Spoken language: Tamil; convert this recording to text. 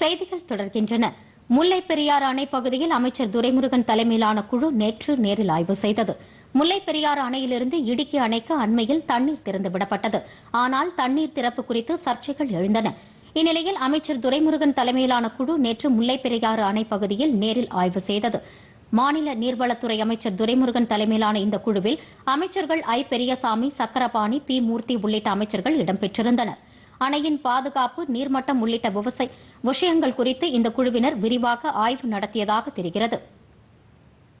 செய்திகள் தொடர்கின்றன முல்லை பெரியார் அணை பகுதியில் அமைச்சர் துரைமுருகன் தலைமையிலான குழு நேற்று நேரில் ஆய்வு செய்தது முல்லை பெரியார் அணையிலிருந்து இடுக்கி அணைக்கு அண்மையில் தண்ணீர் திறந்துவிடப்பட்டது ஆனால் தண்ணீர் திறப்பு குறித்து சர்ச்சைகள் எழுந்தன இந்நிலையில் அமைச்சர் துரைமுருகன் தலைமையிலான குழு நேற்று முல்லை பெரியாறு அணை பகுதியில் நேரில் ஆய்வு செய்தது மாநில நீர்வளத்துறை அமைச்சர் துரைமுருகன் தலைமையிலான இந்த குழுவில் அமைச்சர்கள் ஐ பெரியசாமி சக்கரபாணி பி மூர்த்தி உள்ளிட்ட அமைச்சர்கள் இடம்பெற்றிருந்தனா் அணையின் பாதுகாப்பு நீர்மட்டம் உள்ளிட்ட விஷயங்கள் குறித்து இந்த குழுவினர் விரிவாக ஆய்வு நடத்தியதாக தெரிகிறது